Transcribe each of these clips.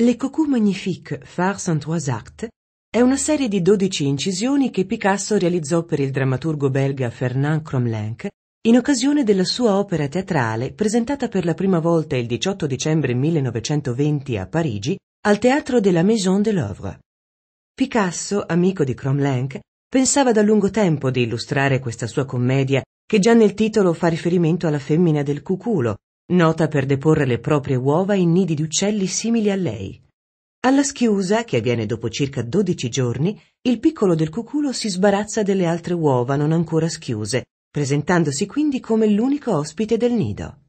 Le Cocus Magnifiques, farce en trois actes, è una serie di dodici incisioni che Picasso realizzò per il drammaturgo belga Fernand Cromlenck in occasione della sua opera teatrale presentata per la prima volta il 18 dicembre 1920 a Parigi al Teatro de la Maison de l'Oeuvre. Picasso, amico di Cromlenck, pensava da lungo tempo di illustrare questa sua commedia che già nel titolo fa riferimento alla femmina del cuculo, nota per deporre le proprie uova in nidi di uccelli simili a lei. Alla schiusa, che avviene dopo circa 12 giorni, il piccolo del cuculo si sbarazza delle altre uova non ancora schiuse, presentandosi quindi come l'unico ospite del nido.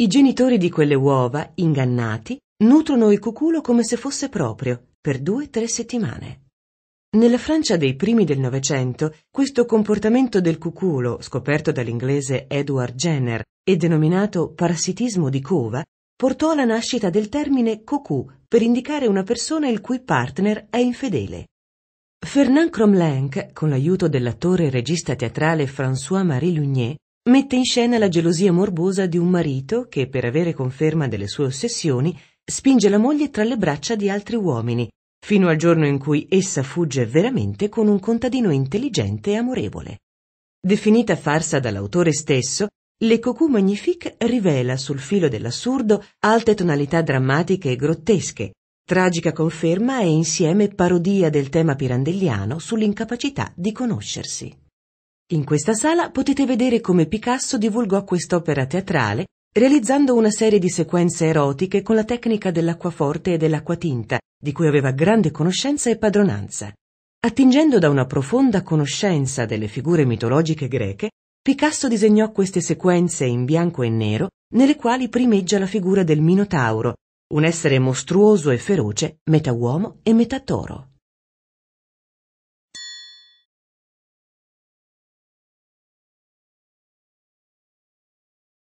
I genitori di quelle uova, ingannati, nutrono il cuculo come se fosse proprio, per due o tre settimane. Nella Francia dei primi del Novecento, questo comportamento del cuculo, scoperto dall'inglese Edward Jenner e denominato parassitismo di Cova, portò alla nascita del termine cocù per indicare una persona il cui partner è infedele. Fernand Cromlenk, con l'aiuto dell'attore e regista teatrale François-Marie Lugnet, mette in scena la gelosia morbosa di un marito che, per avere conferma delle sue ossessioni, spinge la moglie tra le braccia di altri uomini, fino al giorno in cui essa fugge veramente con un contadino intelligente e amorevole. Definita farsa dall'autore stesso, le Cocu Magnifique rivela sul filo dell'assurdo alte tonalità drammatiche e grottesche, tragica conferma e insieme parodia del tema pirandelliano sull'incapacità di conoscersi. In questa sala potete vedere come Picasso divulgò quest'opera teatrale realizzando una serie di sequenze erotiche con la tecnica dell'acquaforte e dell'acquatinta, di cui aveva grande conoscenza e padronanza. Attingendo da una profonda conoscenza delle figure mitologiche greche, Picasso disegnò queste sequenze in bianco e nero nelle quali primeggia la figura del Minotauro, un essere mostruoso e feroce, metà uomo e metà toro.